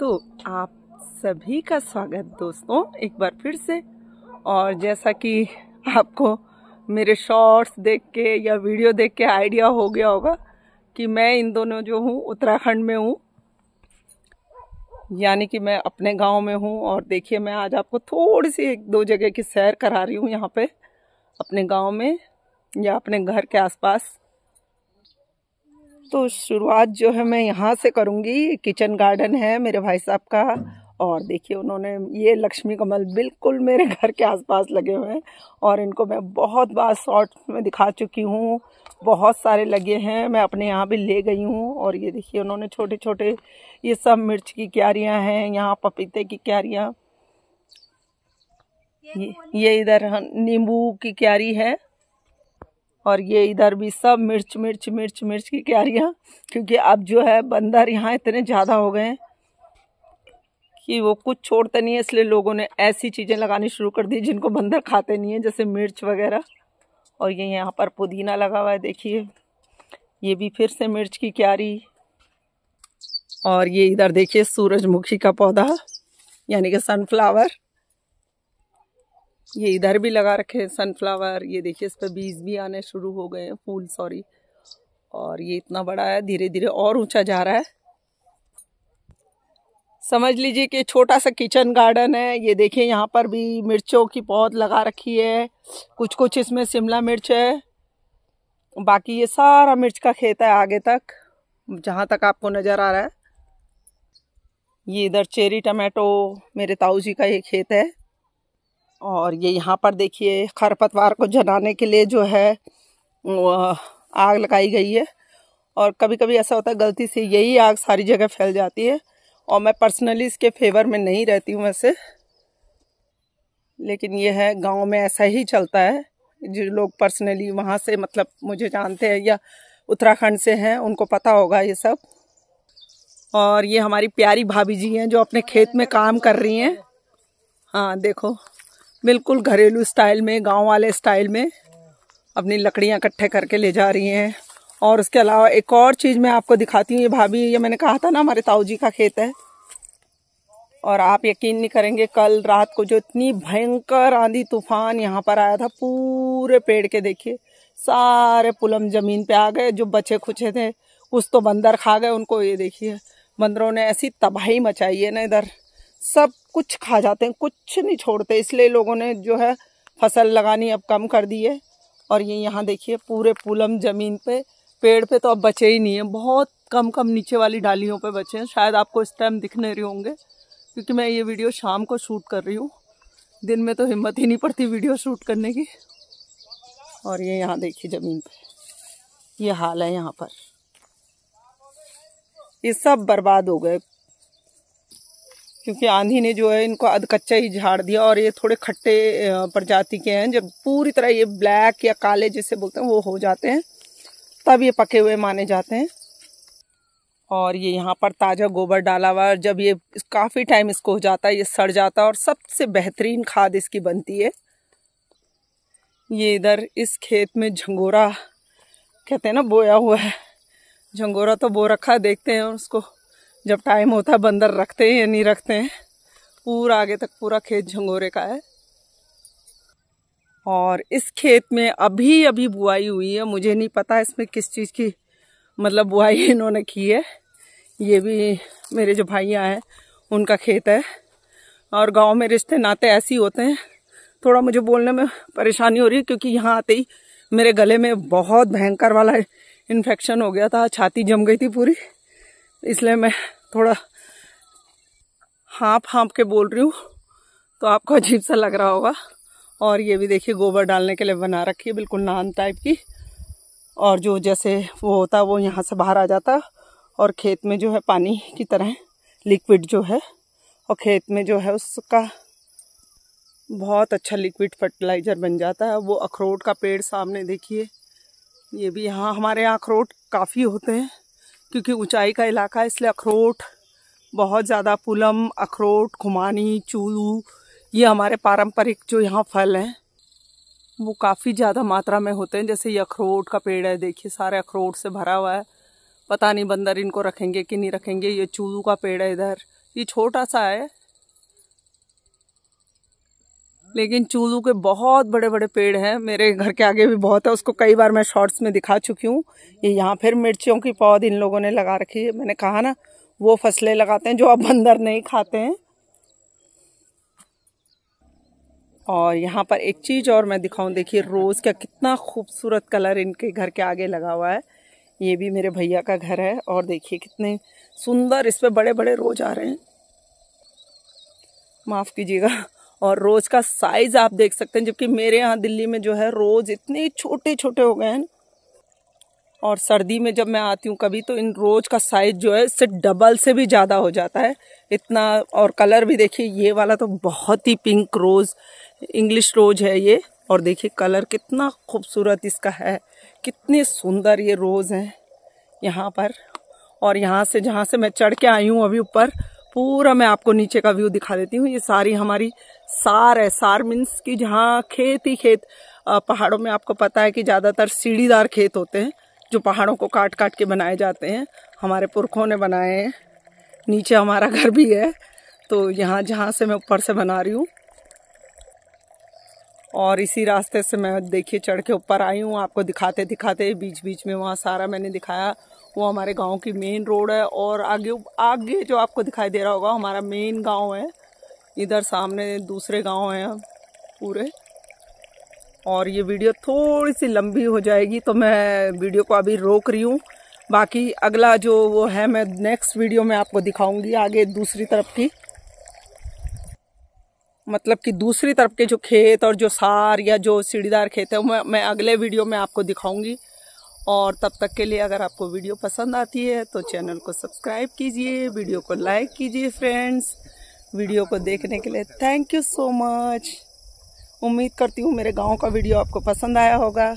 तो आप सभी का स्वागत दोस्तों एक बार फिर से और जैसा कि आपको मेरे शॉर्ट्स देख के या वीडियो देख के आइडिया हो गया होगा कि मैं इन दोनों जो हूँ उत्तराखंड में हूँ यानी कि मैं अपने गांव में हूँ और देखिए मैं आज आपको थोड़ी सी एक दो जगह की सैर करा रही हूँ यहाँ पे अपने गांव में या अपने घर के आसपास तो शुरुआत जो है मैं यहाँ से करूँगी किचन गार्डन है मेरे भाई साहब का और देखिए उन्होंने ये लक्ष्मी कमल बिल्कुल मेरे घर के आसपास लगे हुए हैं और इनको मैं बहुत बार शॉर्ट में दिखा चुकी हूँ बहुत सारे लगे हैं मैं अपने यहाँ भी ले गई हूँ और ये देखिए उन्होंने छोटे छोटे ये सब मिर्च की क्यारियाँ हैं यहाँ पपीते की क्यारियाँ ये ये इधर नींबू की क्यारी है और ये इधर भी सब मिर्च मिर्च मिर्च मिर्च की क्यारियाँ क्योंकि अब जो है बंदर यहाँ इतने ज़्यादा हो गए हैं कि वो कुछ छोड़ते नहीं है इसलिए लोगों ने ऐसी चीज़ें लगानी शुरू कर दी जिनको बंदर खाते नहीं है जैसे मिर्च वगैरह और ये यहाँ पर पुदीना लगा हुआ है देखिए ये भी फिर से मिर्च की क्यारी और ये इधर देखिए सूरजमुखी का पौधा यानी कि सनफ्लावर ये इधर भी लगा रखे हैं सनफ्लावर ये देखिए इस पर बीज भी आने शुरू हो गए हैं फूल सॉरी और ये इतना बड़ा है धीरे धीरे और ऊंचा जा रहा है समझ लीजिए कि छोटा सा किचन गार्डन है ये देखिए यहाँ पर भी मिर्चों की पौध लगा रखी है कुछ कुछ इसमें शिमला मिर्च है बाकी ये सारा मिर्च का खेत है आगे तक जहाँ तक आपको नज़र आ रहा है ये इधर चेरी टमाटो मेरे ताऊ जी का ये खेत है और ये यहाँ पर देखिए खरपतवार को जलाने के लिए जो है आग लगाई गई है और कभी कभी ऐसा होता है गलती से यही आग सारी जगह फैल जाती है और मैं पर्सनली इसके फेवर में नहीं रहती हूँ वैसे लेकिन यह है गांव में ऐसा ही चलता है जो लोग पर्सनली वहाँ से मतलब मुझे जानते हैं या उत्तराखंड से हैं उनको पता होगा ये सब और ये हमारी प्यारी भाभी जी हैं जो अपने खेत में काम कर रही हैं हाँ देखो बिल्कुल घरेलू स्टाइल में गांव वाले स्टाइल में अपनी लकड़ियाँ इकट्ठे करके ले जा रही हैं और उसके अलावा एक और चीज़ मैं आपको दिखाती हूँ ये भाभी ये मैंने कहा था ना हमारे ताऊ जी का खेत है और आप यकीन नहीं करेंगे कल रात को जो इतनी भयंकर आंधी तूफान यहाँ पर आया था पूरे पेड़ के देखिए सारे पुलम जमीन पे आ गए जो बचे खुचे थे कुछ तो बंदर खा गए उनको ये देखिए बंदरों ने ऐसी तबाही मचाई है ना इधर सब कुछ खा जाते हैं कुछ नहीं छोड़ते इसलिए लोगों ने जो है फसल लगानी अब कम कर दी है और ये यहाँ देखिए पूरे पुलम ज़मीन पे पेड़ पे तो अब बचे ही नहीं है बहुत कम कम नीचे वाली डालियों पे बचे हैं शायद आपको इस टाइम दिख नहीं रहे होंगे क्योंकि मैं ये वीडियो शाम को शूट कर रही हूँ दिन में तो हिम्मत ही नहीं पड़ती वीडियो शूट करने की और ये यहाँ देखिए ज़मीन पे ये हाल है यहाँ पर ये सब बर्बाद हो गए क्योंकि आंधी ने जो है इनको अध कच्चा ही झाड़ दिया और ये थोड़े खट्टे प्रजाति के हैं जब पूरी तरह ये ब्लैक या काले जिसे बोलते हैं वो हो जाते हैं तब ये पके हुए माने जाते हैं और ये यहाँ पर ताज़ा गोबर डाला हुआ है जब ये काफ़ी टाइम इसको हो जाता है ये सड़ जाता है और सबसे बेहतरीन खाद इसकी बनती है ये इधर इस खेत में झंगोरा कहते हैं ना बोया हुआ है झंगोरा तो बो रखा है देखते हैं और उसको जब टाइम होता है बंदर रखते हैं या नहीं रखते हैं पूरा आगे तक पूरा खेत झंगोरे का है और इस खेत में अभी अभी बुआई हुई है मुझे नहीं पता इसमें किस चीज़ की मतलब बुआई इन्होंने की है ये भी मेरे जो भाइया हैं उनका खेत है और गांव में रिश्ते नाते ऐसे ही होते हैं थोड़ा मुझे बोलने में परेशानी हो रही है क्योंकि यहाँ आते ही मेरे गले में बहुत भयंकर वाला इन्फेक्शन हो गया था छाती जम गई थी पूरी इसलिए मैं थोड़ा हाँप हाँप के बोल रही हूँ तो आपको अजीब सा लग रहा होगा और ये भी देखिए गोबर डालने के लिए बना रखी है बिल्कुल नान टाइप की और जो जैसे वो होता है वो यहाँ से बाहर आ जाता और खेत में जो है पानी की तरह लिक्विड जो है और खेत में जो है उसका बहुत अच्छा लिक्विड फर्टिलाइज़र बन जाता है वो अखरोट का पेड़ सामने देखिए ये भी यहाँ हमारे यहाँ अखरोट काफ़ी होते हैं क्योंकि ऊंचाई का इलाका है इसलिए अखरोट बहुत ज़्यादा पुलम अखरोट खुमानी चूलू ये हमारे पारंपरिक जो यहाँ फल हैं वो काफ़ी ज़्यादा मात्रा में होते हैं जैसे ये अखरोट का पेड़ है देखिए सारे अखरोट से भरा हुआ है पता नहीं बंदर इनको रखेंगे कि नहीं रखेंगे ये चूलू का पेड़ है इधर ये छोटा सा है लेकिन चूलू के बहुत बड़े बड़े पेड़ हैं मेरे घर के आगे भी बहुत है उसको कई बार मैं शॉर्ट्स में दिखा चुकी हूँ ये यहाँ फिर मिर्चियों की पौध इन लोगों ने लगा रखी है मैंने कहा ना वो फसलें लगाते हैं जो अब बंदर नहीं खाते हैं और यहाँ पर एक चीज़ और मैं दिखाऊं देखिए रोज़ का कितना खूबसूरत कलर इनके घर के आगे लगा हुआ है ये भी मेरे भैया का घर है और देखिए कितने सुंदर इस बड़े बड़े रोज आ रहे हैं माफ़ कीजिएगा और रोज़ का साइज़ आप देख सकते हैं जबकि मेरे यहाँ दिल्ली में जो है रोज़ इतने छोटे छोटे हो गए हैं और सर्दी में जब मैं आती हूँ कभी तो इन रोज़ का साइज़ जो है इससे डबल से भी ज़्यादा हो जाता है इतना और कलर भी देखिए ये वाला तो बहुत ही पिंक रोज़ इंग्लिश रोज़ है ये और देखिए कलर कितना खूबसूरत इसका है कितने सुंदर ये रोज़ हैं यहाँ पर और यहाँ से जहाँ से मैं चढ़ के आई हूँ अभी ऊपर पूरा मैं आपको नीचे का व्यू दिखा देती हूँ ये सारी हमारी सार है सार मीन्स कि जहाँ खेत ही खेत पहाड़ों में आपको पता है कि ज़्यादातर सीढ़ीदार खेत होते हैं जो पहाड़ों को काट काट के बनाए जाते हैं हमारे पुरखों ने बनाए हैं नीचे हमारा घर भी है तो यहाँ जहाँ से मैं ऊपर से बना रही हूँ और इसी रास्ते से मैं देखिए चढ़ के ऊपर आई हूँ आपको दिखाते दिखाते बीच बीच में वहाँ सारा मैंने दिखाया वो हमारे गांव की मेन रोड है और आगे आगे जो आपको दिखाई दे रहा होगा हमारा मेन गांव है इधर सामने दूसरे गांव हैं पूरे और ये वीडियो थोड़ी सी लंबी हो जाएगी तो मैं वीडियो को अभी रोक रही हूँ बाकी अगला जो वो है मैं नेक्स्ट वीडियो में आपको दिखाऊंगी आगे दूसरी तरफ की मतलब कि दूसरी तरफ के जो खेत और जो सार या जो सीढ़ीदार खेत है मैं मैं अगले वीडियो में आपको दिखाऊंगी और तब तक के लिए अगर आपको वीडियो पसंद आती है तो चैनल को सब्सक्राइब कीजिए वीडियो को लाइक कीजिए फ्रेंड्स वीडियो को देखने के लिए थैंक यू सो मच उम्मीद करती हूँ मेरे गांव का वीडियो आपको पसंद आया होगा